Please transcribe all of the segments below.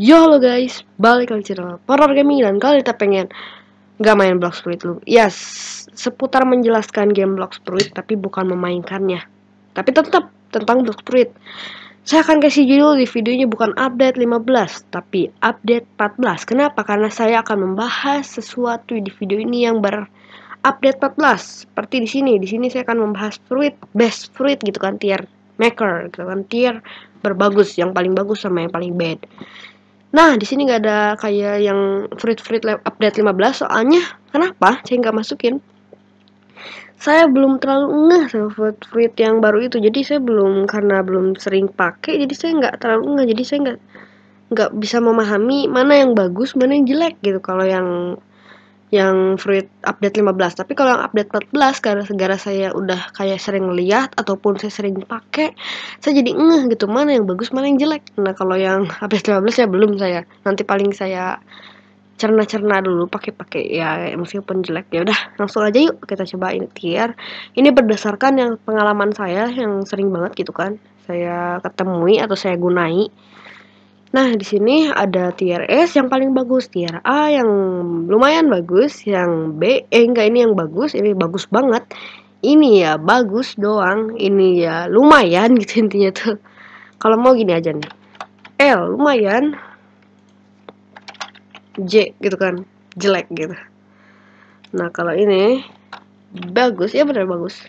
Yo halo guys, balik lagi channel Horror Gaming dan kali kita pengen nggak main Block Spirit lu. Yes, ya, seputar menjelaskan game Block Spirit tapi bukan memainkannya. Tapi tetap tentang Block Spirit. Saya akan kasih judul di videonya bukan update 15, tapi update 14. Kenapa? Karena saya akan membahas sesuatu di video ini yang ber update 14 seperti di sini. Di sini saya akan membahas fruit, best fruit gitu kan tier maker gitu kan tier berbagus yang paling bagus sama yang paling bad Nah, di sini nggak ada kayak yang free-free update 15 soalnya kenapa saya nggak masukin? Saya belum terlalu ngeh sama free-free yang baru itu. Jadi saya belum karena belum sering pakai jadi saya nggak terlalu ngeh. Jadi saya nggak nggak bisa memahami mana yang bagus, mana yang jelek gitu. Kalau yang yang Fruit update 15 tapi kalau yang update 14 karena segara saya udah kayak sering lihat ataupun saya sering pakai saya jadi ngeh gitu mana yang bagus mana yang jelek nah kalau yang update 15 ya belum saya nanti paling saya cerna-cerna dulu pakai-pakai ya meskipun jelek ya udah langsung aja yuk kita coba tier ini berdasarkan yang pengalaman saya yang sering banget gitu kan saya ketemui atau saya gunai Nah, di sini ada tier S yang paling bagus, tier A yang lumayan bagus, yang B eh enggak ini yang bagus, ini bagus banget. Ini ya bagus doang, ini ya lumayan gitu intinya tuh. Kalau mau gini aja nih. L lumayan. J gitu kan, jelek gitu. Nah, kalau ini bagus, ya benar bagus.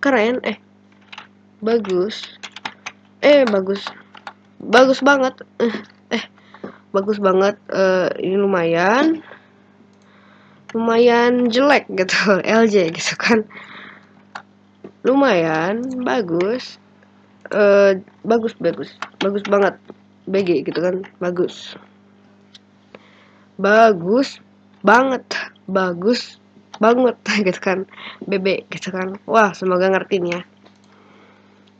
Keren, eh. Bagus. Eh, bagus bagus banget eh, eh bagus banget uh, ini lumayan lumayan jelek gitu LJ gitu kan lumayan bagus uh, bagus bagus bagus banget BG gitu kan bagus bagus banget bagus banget gitu kan BB gitu kan wah semoga ngerti nih ya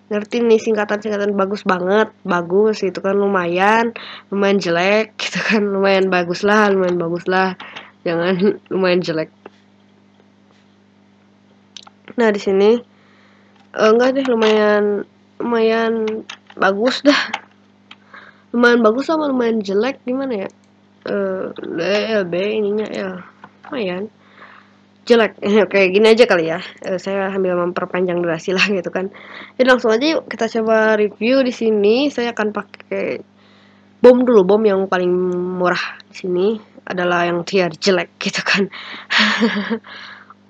ngerti nih singkatan-singkatan bagus banget bagus itu kan lumayan lumayan jelek gitu kan lumayan bagus lah lumayan bagus lah jangan lumayan jelek nah di sini uh, enggak deh lumayan lumayan bagus dah lumayan bagus sama lumayan jelek gimana ya eh uh, B ininya ya lumayan jelek oke gini aja kali ya eh, saya ambil memperpanjang durasi lah gitu kan jadi langsung aja yuk kita coba review di sini saya akan pakai bom dulu bom yang paling murah di sini adalah yang tiar jelek gitu kan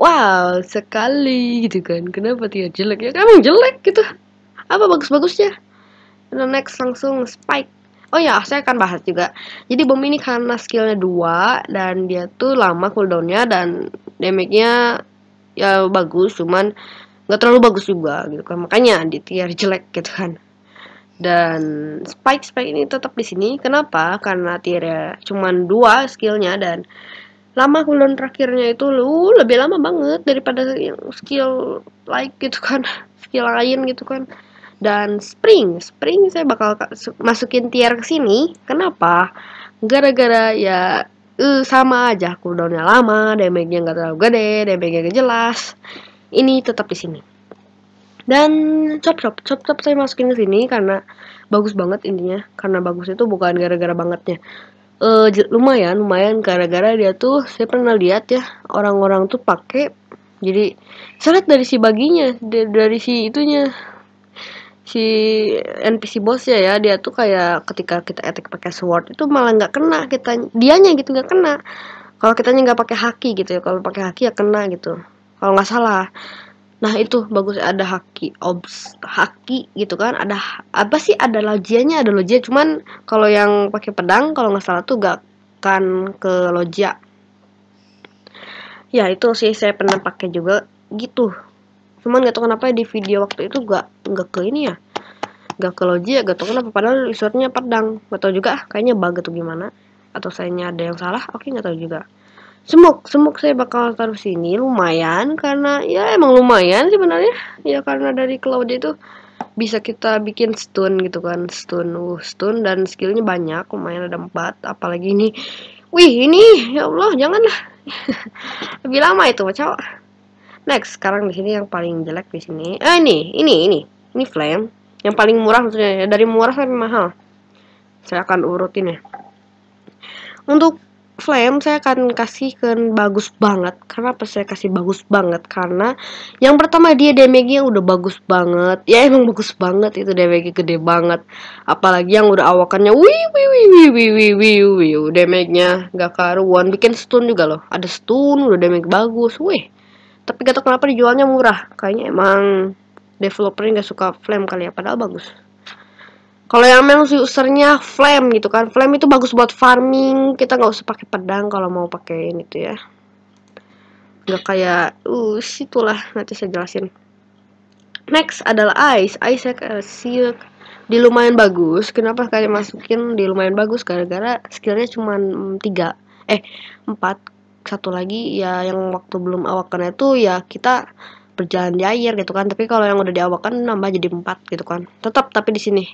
wow sekali gitu kan kenapa tiar jelek ya emang jelek gitu apa bagus-bagusnya the nah, next langsung spike Oh ya, saya akan bahas juga. Jadi bom ini karena skillnya dua dan dia tuh lama cooldownnya dan damage-nya ya bagus cuman nggak terlalu bagus juga gitu kan makanya di tier jelek gitu kan dan spike spike ini tetap di sini kenapa karena tier cuman dua skillnya dan lama cooldown terakhirnya itu lu lebih lama banget daripada skill like gitu kan skill lain gitu kan dan spring spring saya bakal masukin tier ke sini kenapa gara-gara ya uh, sama aja cooldownnya lama damage-nya nggak terlalu gede damage-nya gak jelas ini tetap di sini dan chop chop chop chop saya masukin ke sini karena bagus banget intinya karena bagus itu bukan gara-gara bangetnya uh, lumayan lumayan gara-gara dia tuh saya pernah lihat ya orang-orang tuh pakai jadi saya dari si baginya dari si itunya si NPC bosnya ya ya dia tuh kayak ketika kita etik pakai sword itu malah nggak kena kita dianya gitu nggak kena kalau kita nggak pakai haki gitu ya kalau pakai haki ya kena gitu kalau nggak salah nah itu bagus ada haki obs haki gitu kan ada apa sih ada logianya ada logia cuman kalau yang pakai pedang kalau nggak salah tuh gak kan ke logia ya itu sih saya pernah pakai juga gitu cuman gak tau kenapa di video waktu itu gak nggak ke ini ya gak ke loji ya gak tau kenapa padahal resortnya pedang gak tau juga kayaknya bug atau gimana atau sayangnya ada yang salah oke gak tau juga semuk semuk saya bakal taruh sini lumayan karena ya emang lumayan sih sebenarnya ya karena dari cloud itu bisa kita bikin stun gitu kan stun uh, stun dan skillnya banyak lumayan ada empat apalagi ini wih ini ya allah janganlah lebih lama itu cowok Next, sekarang di sini yang paling jelek di sini. Eh, ini, ini, ini. Ini flame. Yang paling murah maksudnya. Dari murah sampai mahal. Saya akan urutin ya. Untuk flame, saya akan kasih ke bagus banget. Kenapa saya kasih bagus banget? Karena yang pertama dia damage-nya udah bagus banget. Ya, emang bagus banget. Itu damage gede banget. Apalagi yang udah awakannya. Wih, wih, wih, wih, wih, wih, wih, wih. Damage-nya gak karuan. Bikin stun juga loh. Ada stun, udah damage bagus. Wih tapi gak tau kenapa dijualnya murah kayaknya emang developernya gak suka flame kali ya padahal bagus kalau yang memang usernya flame gitu kan flame itu bagus buat farming kita nggak usah pakai pedang kalau mau pakai ini tuh ya Gak kayak uh situlah nanti saya jelasin next adalah ice ice uh, silk di lumayan bagus kenapa kalian masukin di lumayan bagus gara-gara skillnya cuma tiga eh empat satu lagi ya yang waktu belum awakan itu ya kita berjalan di air gitu kan tapi kalau yang udah diawakan nambah jadi empat gitu kan tetap tapi di sini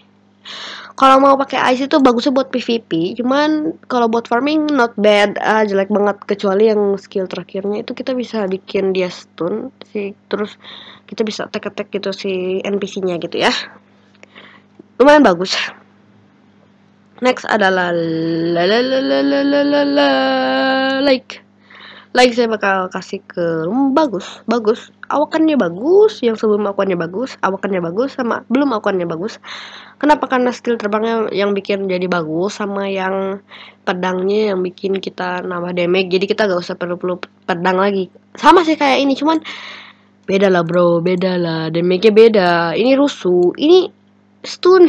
kalau mau pakai ice itu bagusnya buat PVP cuman kalau buat farming not bad ah, jelek banget kecuali yang skill terakhirnya itu kita bisa bikin dia stun si terus kita bisa tek tek gitu si NPC-nya gitu ya lumayan bagus next adalah la like lagi saya bakal kasih ke bagus bagus awakannya bagus yang sebelum akuannya bagus awakannya bagus sama belum akuannya bagus kenapa karena skill terbangnya yang bikin jadi bagus sama yang pedangnya yang bikin kita nambah damage jadi kita gak usah perlu-perlu pedang lagi sama sih kayak ini cuman beda lah bro beda lah damage-nya beda ini rusuh ini stun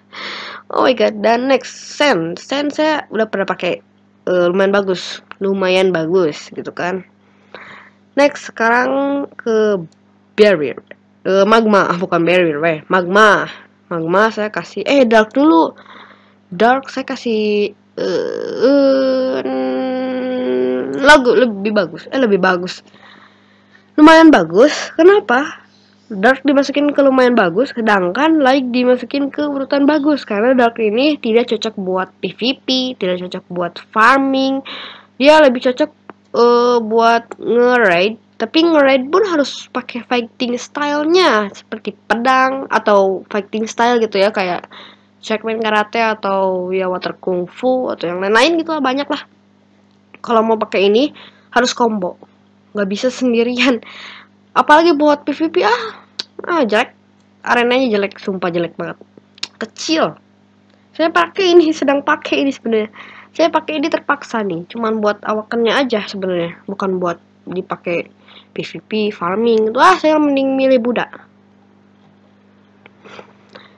oh my god dan next sen sen saya udah pernah pakai uh, lumayan bagus lumayan bagus gitu kan next sekarang ke barrier uh, magma ah, bukan barrier weh magma magma saya kasih eh dark dulu dark saya kasih uh, uh, lagu lebih bagus eh lebih bagus lumayan bagus kenapa Dark dimasukin ke lumayan bagus, sedangkan Light dimasukin ke urutan bagus karena Dark ini tidak cocok buat PvP, tidak cocok buat farming. Dia lebih cocok uh, buat nge-raid, tapi nge-raid pun harus pakai fighting stylenya seperti pedang atau fighting style gitu ya kayak checkmate karate atau ya water fu atau yang lain-lain gitu lah banyak lah. Kalau mau pakai ini harus combo, nggak bisa sendirian apalagi buat PVP ah ah jelek arenanya jelek sumpah jelek banget kecil saya pakai ini sedang pakai ini sebenarnya saya pakai ini terpaksa nih cuman buat awakannya aja sebenarnya bukan buat dipakai PVP farming wah saya mending milih budak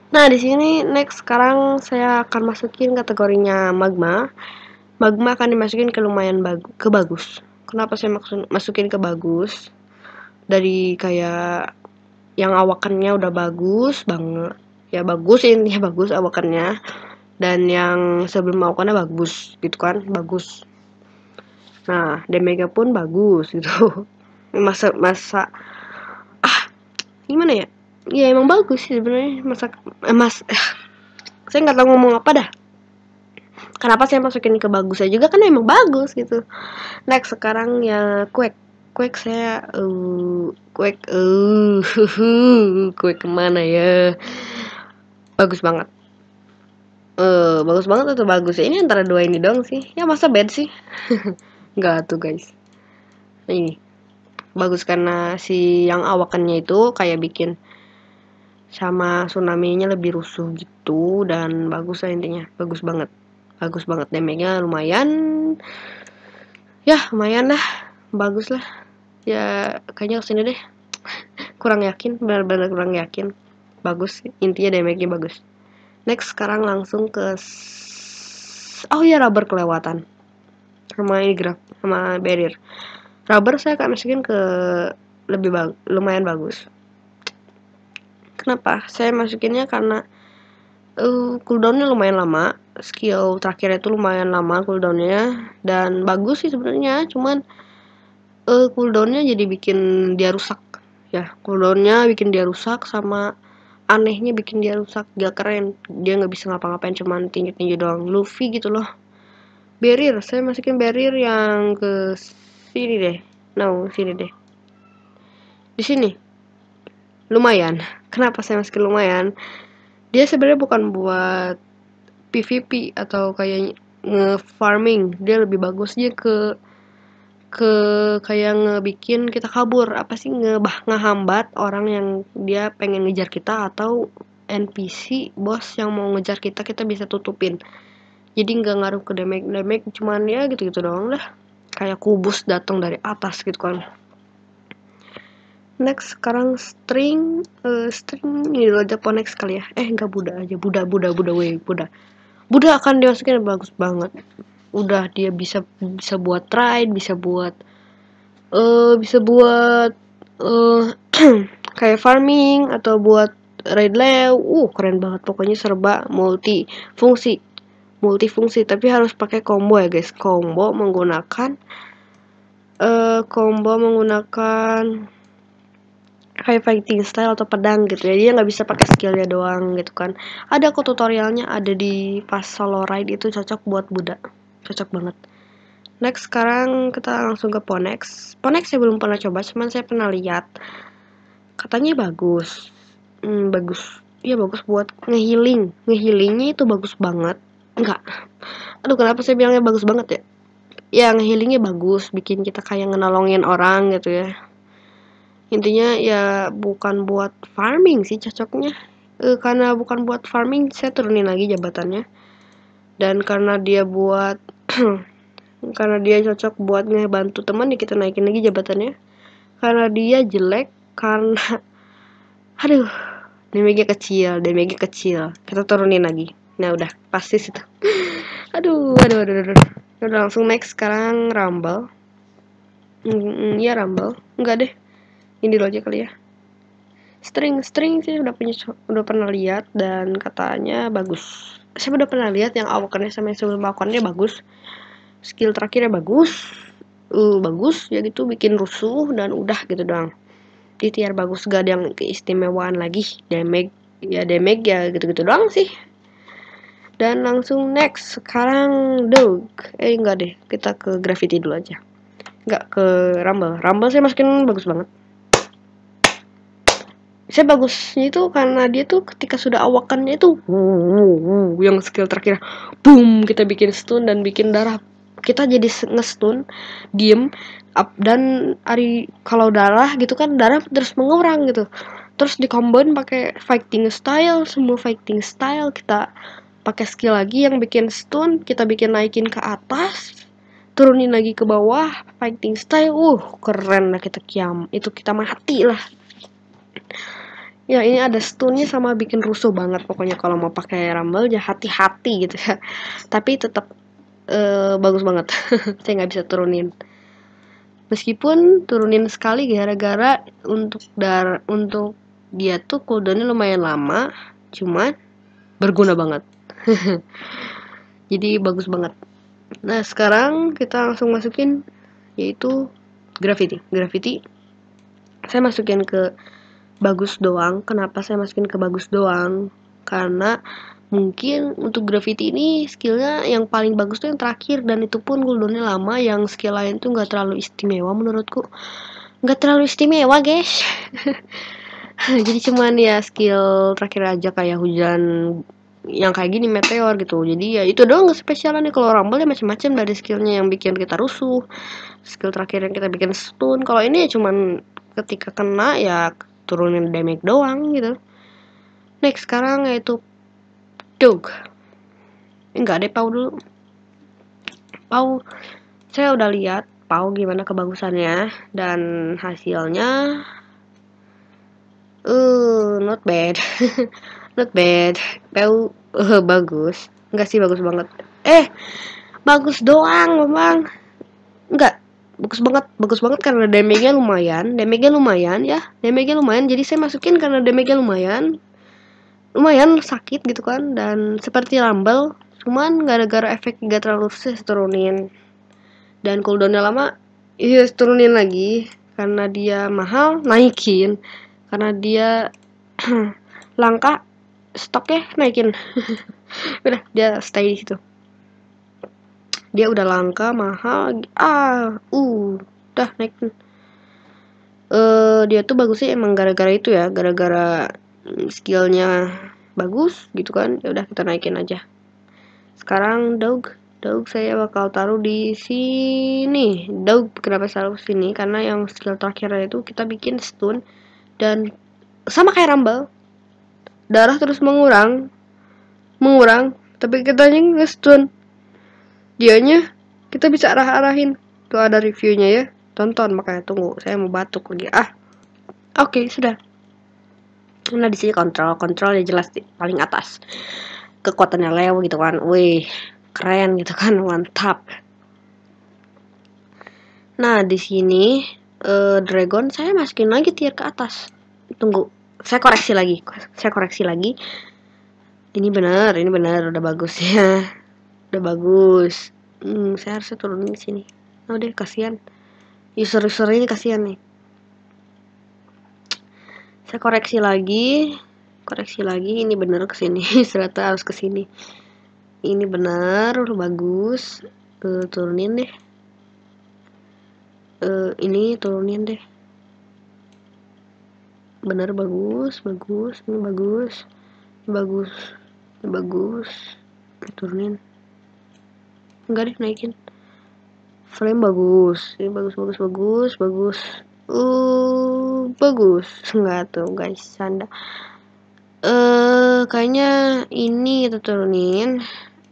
nah di sini next sekarang saya akan masukin kategorinya magma magma akan dimasukin ke lumayan bagu ke bagus kenapa saya maksud masukin ke bagus dari kayak yang awakannya udah bagus banget ya bagus ini ya bagus awakannya dan yang sebelum awakannya bagus gitu kan bagus nah damage pun bagus gitu masa masa ah gimana ya ya emang bagus sih sebenarnya masa eh, eh, saya nggak tahu ngomong apa dah kenapa saya masukin ke bagus saya juga kan emang bagus gitu next sekarang ya quick kuek saya uh, kuek uh, kuek kemana ya bagus banget eh uh, bagus banget atau bagus ya ini antara dua ini dong sih ya masa bed sih nggak tuh guys ini bagus karena si yang awakannya itu kayak bikin sama tsunami-nya lebih rusuh gitu dan bagus lah intinya bagus banget bagus banget damage-nya lumayan ya lumayan lah bagus lah ya kayaknya kesini deh kurang yakin benar-benar kurang yakin bagus intinya damage-nya bagus next sekarang langsung ke oh ya rubber kelewatan sama ini graf sama barrier rubber saya akan masukin ke lebih bag lumayan bagus kenapa saya masukinnya karena uh, cooldownnya lumayan lama skill terakhirnya itu lumayan lama cooldownnya dan bagus sih sebenarnya cuman uh, cooldownnya jadi bikin dia rusak ya cooldownnya bikin dia rusak sama anehnya bikin dia rusak gak keren dia nggak bisa ngapa-ngapain cuman tinju tinju doang Luffy gitu loh barrier saya masukin barrier yang ke sini deh no sini deh di sini lumayan kenapa saya masukin lumayan dia sebenarnya bukan buat PVP atau kayak nge-farming dia lebih bagusnya ke ke kayak ngebikin kita kabur apa sih ngebah ngehambat orang yang dia pengen ngejar kita atau NPC bos yang mau ngejar kita kita bisa tutupin jadi nggak ngaruh ke damage damage cuman ya gitu gitu doang lah kayak kubus datang dari atas gitu kan next sekarang string uh, string ini aja ponex kali ya eh nggak buda aja buda buda buda we buda buda akan dimasukin bagus banget udah dia bisa bisa buat ride bisa buat uh, bisa buat uh, kayak farming atau buat ride layout uh keren banget pokoknya serba multi fungsi multifungsi tapi harus pakai combo ya guys combo menggunakan uh, combo menggunakan high fighting style atau pedang gitu ya dia nggak bisa pakai skillnya doang gitu kan ada kok tutorialnya ada di pas solo ride itu cocok buat budak cocok banget next sekarang kita langsung ke Ponex Ponex saya belum pernah coba cuman saya pernah lihat katanya bagus hmm, bagus ya bagus buat ngehealing ngehealingnya itu bagus banget enggak aduh kenapa saya bilangnya bagus banget ya ya ngehealingnya bagus bikin kita kayak ngenolongin orang gitu ya intinya ya bukan buat farming sih cocoknya e, karena bukan buat farming saya turunin lagi jabatannya dan karena dia buat karena dia cocok buat ngebantu teman ya kita naikin lagi jabatannya karena dia jelek karena aduh damage kecil damage kecil kita turunin lagi nah udah pasti situ aduh aduh aduh aduh aduh. udah langsung next sekarang rumble mm, ya rumble enggak deh ini dulu aja kali ya string string sih udah punya udah pernah lihat dan katanya bagus saya udah pernah lihat yang awakannya sama yang sebelum awakannya bagus skill terakhirnya bagus uh, bagus ya gitu bikin rusuh dan udah gitu doang di tier bagus gak ada yang keistimewaan lagi damage ya damage ya gitu-gitu doang sih dan langsung next sekarang dog eh enggak deh kita ke gravity dulu aja nggak ke rumble rumble saya masukin bagus banget saya bagusnya itu karena dia tuh ketika sudah awakannya itu yang skill terakhir boom kita bikin stun dan bikin darah kita jadi ngestun diem up, dan hari kalau darah gitu kan darah terus mengurang gitu terus dikombin pakai fighting style semua fighting style kita pakai skill lagi yang bikin stun kita bikin naikin ke atas turunin lagi ke bawah fighting style uh keren lah kita kiam itu kita mati lah ya ini ada stunnya sama bikin rusuh banget pokoknya kalau mau pakai rumble ya hati-hati gitu ya tapi tetap uh, eh, bagus banget saya nggak bisa turunin meskipun turunin sekali gara-gara untuk dar untuk dia tuh cooldownnya lumayan lama cuma berguna banget jadi bagus banget nah sekarang kita langsung masukin yaitu graffiti graffiti saya masukin ke bagus doang kenapa saya masukin ke bagus doang karena mungkin untuk graffiti ini skillnya yang paling bagus tuh yang terakhir dan itu pun cooldownnya lama yang skill lain tuh nggak terlalu istimewa menurutku nggak terlalu istimewa guys jadi cuman ya skill terakhir aja kayak hujan yang kayak gini meteor gitu jadi ya itu doang spesialnya kalau rumble ya macam-macam dari skillnya yang bikin kita rusuh skill terakhir yang kita bikin stun kalau ini ya cuman ketika kena ya turunin damage doang gitu next sekarang yaitu Doug enggak deh Pau dulu Pau saya udah lihat Pau gimana kebagusannya dan hasilnya uh, not bad not bad Pau uh, bagus enggak sih bagus banget eh bagus doang memang enggak bagus banget bagus banget karena damage-nya lumayan damage-nya lumayan ya damage-nya lumayan jadi saya masukin karena damage-nya lumayan lumayan sakit gitu kan dan seperti rumble cuman gara-gara efek gak terlalu saya turunin dan cooldownnya lama iya turunin lagi karena dia mahal naikin karena dia langka stoknya naikin udah dia stay di situ dia udah langka mahal ah uh udah naik uh, dia tuh bagus sih emang gara-gara itu ya gara-gara mm, skillnya bagus gitu kan ya udah kita naikin aja sekarang dog Doug saya bakal taruh di sini. Doug kenapa selalu sini? Karena yang skill terakhir itu kita bikin stun dan sama kayak rumble. Darah terus mengurang, mengurang, tapi kita nge stun dianya kita bisa arah-arahin tuh ada reviewnya ya tonton makanya tunggu saya mau batuk lagi ah oke okay, sudah nah di sini kontrol kontrol ya jelas di paling atas kekuatannya Leo gitu kan wih keren gitu kan mantap nah di sini uh, dragon saya masukin lagi tier ke atas tunggu saya koreksi lagi saya koreksi lagi ini benar ini benar udah bagus ya udah bagus hmm, saya harus turunin di sini oh deh kasihan user-user ini kasihan nih saya koreksi lagi koreksi lagi ini bener ke sini serata harus ke sini ini bener udah bagus uh, turunin deh uh, ini turunin deh bener bagus bagus ini bagus ini bagus ini bagus turunin enggak deh naikin frame bagus ini bagus bagus bagus bagus uh bagus enggak tuh guys sanda eh uh, kayaknya ini kita turunin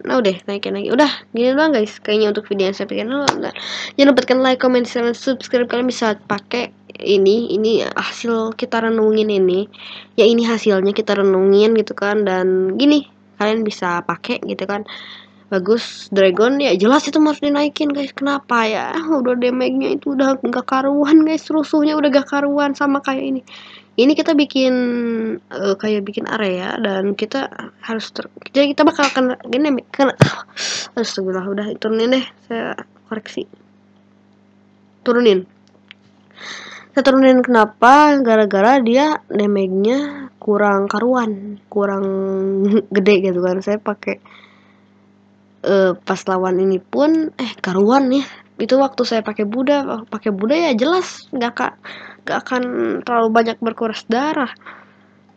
nah udah naikin lagi udah gini doang guys kayaknya untuk video yang saya bikin dulu jangan lupa tekan like comment share dan subscribe kalian bisa pakai ini ini hasil kita renungin ini ya ini hasilnya kita renungin gitu kan dan gini kalian bisa pakai gitu kan bagus dragon ya jelas itu harus dinaikin guys kenapa ya udah damage-nya itu udah gak karuan guys rusuhnya udah gak karuan sama kayak ini ini kita bikin uh, kayak bikin area dan kita harus ter jadi kita bakal kena gini kena astagfirullah udah turunin deh saya koreksi turunin saya turunin kenapa gara-gara dia damage-nya kurang karuan kurang gede gitu kan saya pakai uh, pas lawan ini pun eh karuan ya itu waktu saya pakai buda pakai buda ya jelas nggak kak nggak akan terlalu banyak berkuras darah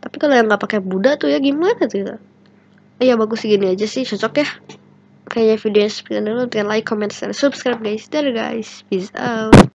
tapi kalau yang nggak pakai buda tuh ya gimana tuh ya? iya eh, bagus gini aja sih cocok ya kayaknya video seperti dulu dengan like comment dan subscribe guys there guys peace out